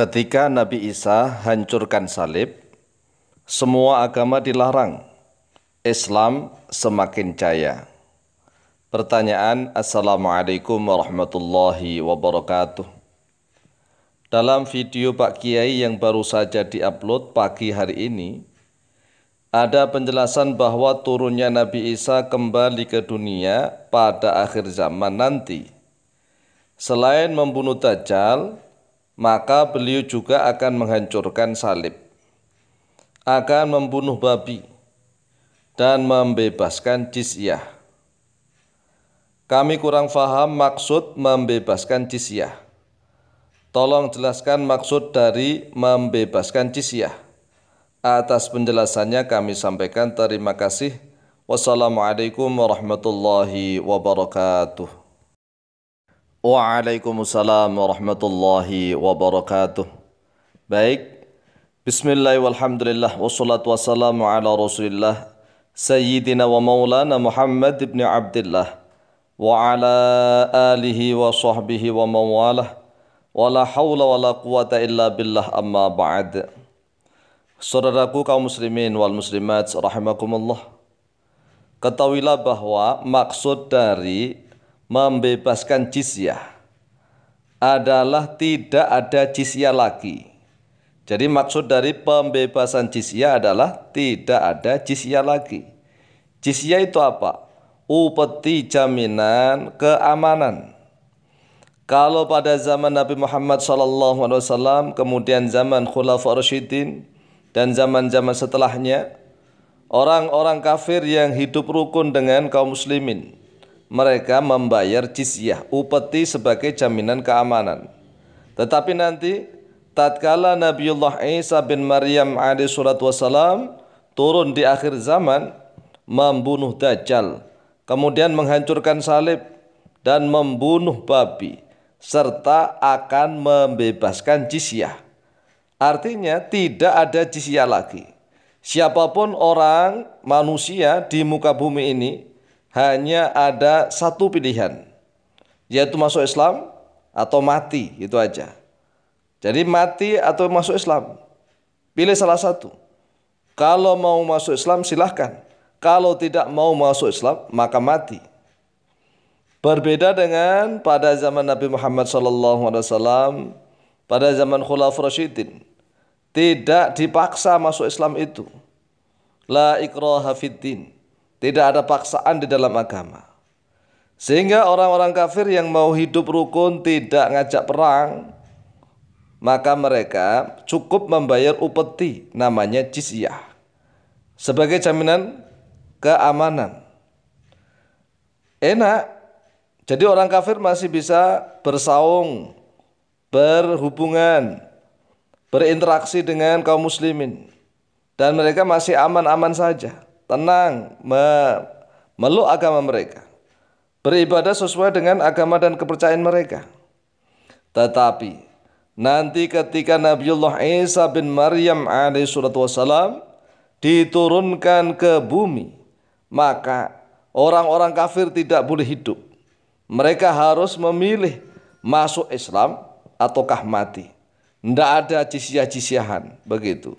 Ketika Nabi Isa hancurkan salib, semua agama dilarang. Islam semakin jaya. Pertanyaan Assalamualaikum warahmatullahi wabarakatuh. Dalam video Pak Kiai yang baru saja diupload pagi hari ini, ada penjelasan bahwa turunnya Nabi Isa kembali ke dunia pada akhir zaman nanti. Selain membunuh Dajjal, maka beliau juga akan menghancurkan salib, akan membunuh babi, dan membebaskan jizyah. Kami kurang faham maksud membebaskan jizyah. Tolong jelaskan maksud dari membebaskan jizyah. Atas penjelasannya kami sampaikan terima kasih. Wassalamualaikum warahmatullahi wabarakatuh. Waalaikumsalam warahmatullahi wabarakatuh. Baik. Bismillah walhamdulillah wassalatu wassalamu ala Rasulillah Sayyidina wa Maulana Muhammad ibn Abdullah wa ala alihi wa sahbihi wa mawalah wa la hawla wa la quwata illa billah amma ba'd. Saudaraku kaum muslimin wal muslimat rahimakumullah. Ketahuilah bahwa maksud dari membebaskan jizyah adalah tidak ada jizyah lagi. Jadi maksud dari pembebasan jizyah adalah tidak ada jizyah lagi. Jizyah itu apa? Upeti jaminan keamanan. Kalau pada zaman Nabi Muhammad SAW, kemudian zaman Khulafur Rashidin, dan zaman-zaman setelahnya, orang-orang kafir yang hidup rukun dengan kaum muslimin, mereka membayar jizyah, upeti sebagai jaminan keamanan. Tetapi nanti tatkala Nabiullah Isa bin Maryam alaihi surat wasalam turun di akhir zaman membunuh Dajjal, kemudian menghancurkan salib dan membunuh babi serta akan membebaskan jizyah. Artinya tidak ada jizyah lagi. Siapapun orang manusia di muka bumi ini hanya ada satu pilihan, yaitu masuk Islam atau mati, itu aja. Jadi mati atau masuk Islam. Pilih salah satu. Kalau mau masuk Islam silahkan. Kalau tidak mau masuk Islam maka mati. Berbeda dengan pada zaman Nabi Muhammad SAW, pada zaman Khulaf Rashidin, tidak dipaksa masuk Islam itu. La ikraha fid tidak ada paksaan di dalam agama. Sehingga orang-orang kafir yang mau hidup rukun tidak ngajak perang, maka mereka cukup membayar upeti namanya jizyah sebagai jaminan keamanan. Enak. Jadi orang kafir masih bisa bersaung, berhubungan, berinteraksi dengan kaum muslimin dan mereka masih aman-aman saja tenang meluk agama mereka. Beribadah sesuai dengan agama dan kepercayaan mereka. Tetapi nanti ketika Nabiullah Isa bin Maryam alaihi surat wasalam diturunkan ke bumi, maka orang-orang kafir tidak boleh hidup. Mereka harus memilih masuk Islam ataukah mati. Tidak ada jisiah-jisiahan begitu.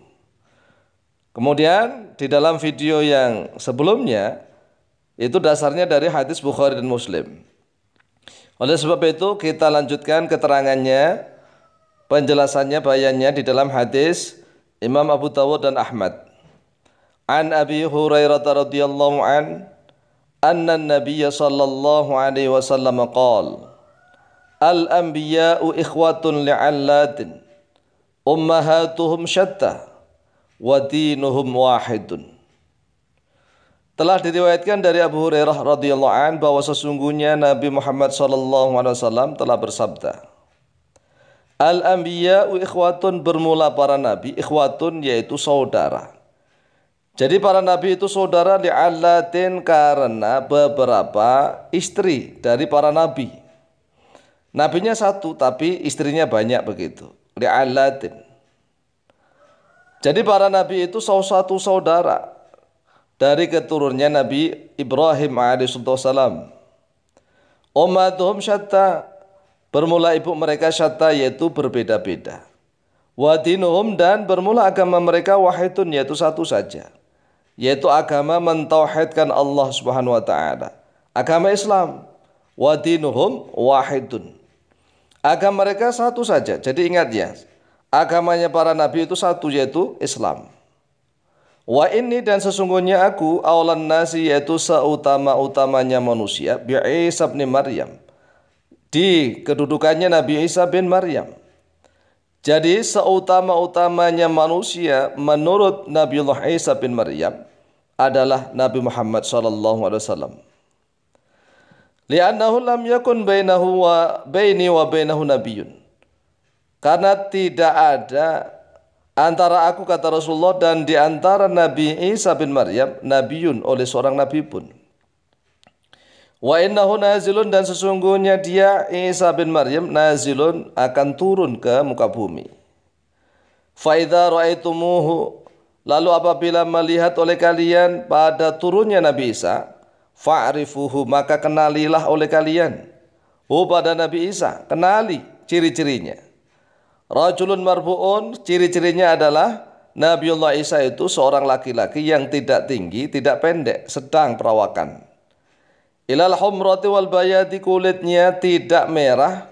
Kemudian di dalam video yang sebelumnya itu dasarnya dari hadis Bukhari dan Muslim. Oleh sebab itu kita lanjutkan keterangannya, penjelasannya, bayannya di dalam hadis Imam Abu Dawud dan Ahmad. An Abi Hurairah radhiyallahu an anna an sallallahu alaihi wasallam qala Al-anbiya'u ikhwatun li'alladin ummahatuhum syattah wa dinuhum wahidun. Telah diriwayatkan dari Abu Hurairah radhiyallahu an bahwa sesungguhnya Nabi Muhammad sallallahu alaihi wasallam telah bersabda, Al-anbiya ikhwatun bermula para nabi, ikhwatun yaitu saudara. Jadi para nabi itu saudara li'allatin karena beberapa istri dari para nabi. Nabinya satu tapi istrinya banyak begitu. Li'allatin. Jadi para nabi itu satu saudara dari keturunannya Nabi Ibrahim alaihissalam. Ummatuhum syatta bermula ibu mereka syatta yaitu berbeda-beda. dinuhum dan bermula agama mereka wahidun yaitu satu saja. Yaitu agama mentauhidkan Allah Subhanahu wa taala. Agama Islam dinuhum wahidun. Agama mereka satu saja. Jadi ingat ya, agamanya para nabi itu satu yaitu Islam. Wa ini dan sesungguhnya aku awalan nasi yaitu seutama-utamanya manusia bi Isa bin Maryam. Di kedudukannya Nabi Isa bin Maryam. Jadi seutama-utamanya manusia menurut Allah Isa bin Maryam adalah Nabi Muhammad sallallahu alaihi wasallam. Li'annahu lam yakun bainahu wa baini wa bainahu nabiyyun. Karena tidak ada antara aku kata Rasulullah dan di antara Nabi Isa bin Maryam nabiun oleh seorang nabi pun. Wa innahu nazilun dan sesungguhnya dia Isa bin Maryam nazilun akan turun ke muka bumi. Fa idza ra'aitumuhu lalu apabila melihat oleh kalian pada turunnya Nabi Isa fa'rifuhu maka kenalilah oleh kalian. Oh pada Nabi Isa kenali ciri-cirinya Rajulun marbuun ciri-cirinya adalah Nabiullah Isa itu seorang laki-laki yang tidak tinggi, tidak pendek, sedang perawakan. Ilal humrati wal bayati kulitnya tidak merah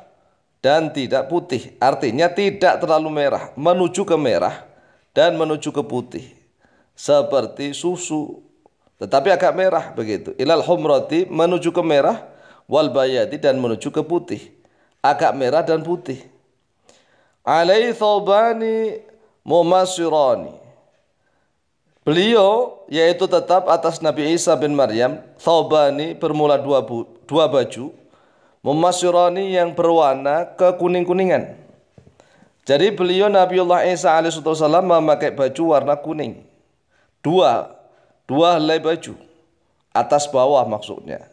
dan tidak putih. Artinya tidak terlalu merah, menuju ke merah dan menuju ke putih. Seperti susu, tetapi agak merah begitu. Ilal humrati menuju ke merah, wal bayati dan menuju ke putih. Agak merah dan putih alai thawbani mumasirani. Beliau yaitu tetap atas Nabi Isa bin Maryam, thawbani bermula dua, bu, dua baju, mumasirani yang berwarna kekuning-kuningan. Jadi beliau Nabiullah Isa alaihissalam memakai baju warna kuning. Dua, dua helai baju. Atas bawah maksudnya.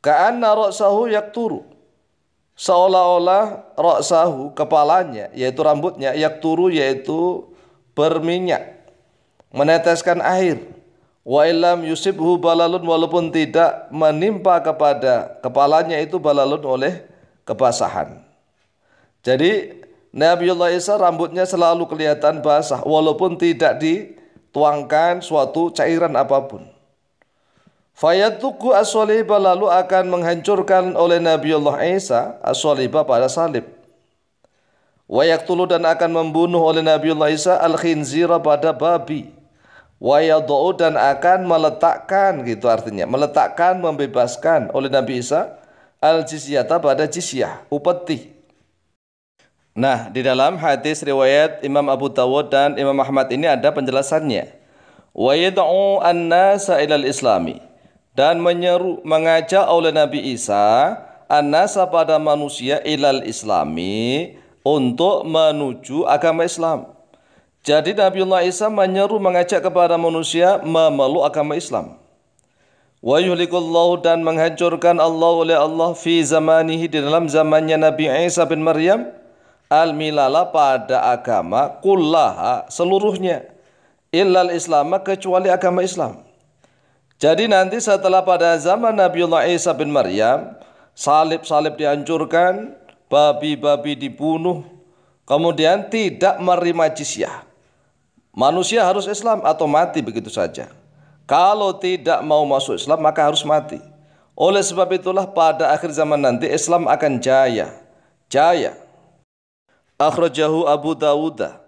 Ka'anna ra'sahu yakturu seolah-olah roksahu kepalanya yaitu rambutnya turu yaitu berminyak meneteskan air wa illam yusibhu balalun walaupun tidak menimpa kepada kepalanya itu balalun oleh kebasahan jadi Nabiullah Isa rambutnya selalu kelihatan basah walaupun tidak dituangkan suatu cairan apapun Fayatuku asoliba lalu akan menghancurkan oleh Nabi Allah Isa asoliba pada salib. Wayaktulu dan akan membunuh oleh Nabi Allah Isa al-khinzira pada babi. Wayadu dan akan meletakkan gitu artinya meletakkan membebaskan oleh Nabi Isa al jizyata pada jizyah upeti. Nah di dalam hadis riwayat Imam Abu Dawud dan Imam Ahmad ini ada penjelasannya. Wayadu an-nasa ilal islami dan menyeru mengajak oleh Nabi Isa anasa pada manusia ilal islami untuk menuju agama Islam. Jadi Nabi Nabiullah Isa menyeru mengajak kepada manusia memeluk agama Islam. Wa yuhlikullahu dan menghancurkan Allah oleh Allah fi zamanihi di dalam zamannya Nabi Isa bin Maryam al-milala pada agama kullaha seluruhnya illal islama kecuali agama Islam. Jadi nanti setelah pada zaman Nabiullah Isa bin Maryam, salib-salib dihancurkan, babi-babi dibunuh, kemudian tidak menerima jizyah. Manusia harus Islam atau mati begitu saja. Kalau tidak mau masuk Islam maka harus mati. Oleh sebab itulah pada akhir zaman nanti Islam akan jaya. Jaya. Akhrajahu Abu Dawudah.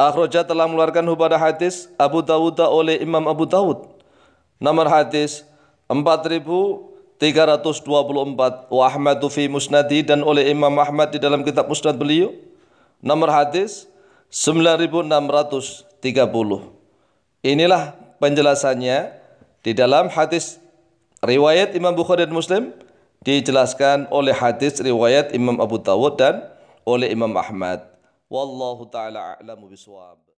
Akhrajah telah mengeluarkan hubada hadis Abu Dawudah oleh Imam Abu Dawud. Nomor hadis 4324 wa Ahmad fi Musnadi dan oleh Imam Ahmad di dalam kitab Musnad beliau. Nomor hadis 9630. Inilah penjelasannya di dalam hadis riwayat Imam Bukhari dan Muslim dijelaskan oleh hadis riwayat Imam Abu Dawud dan oleh Imam Ahmad. Wallahu taala a'lamu biswab.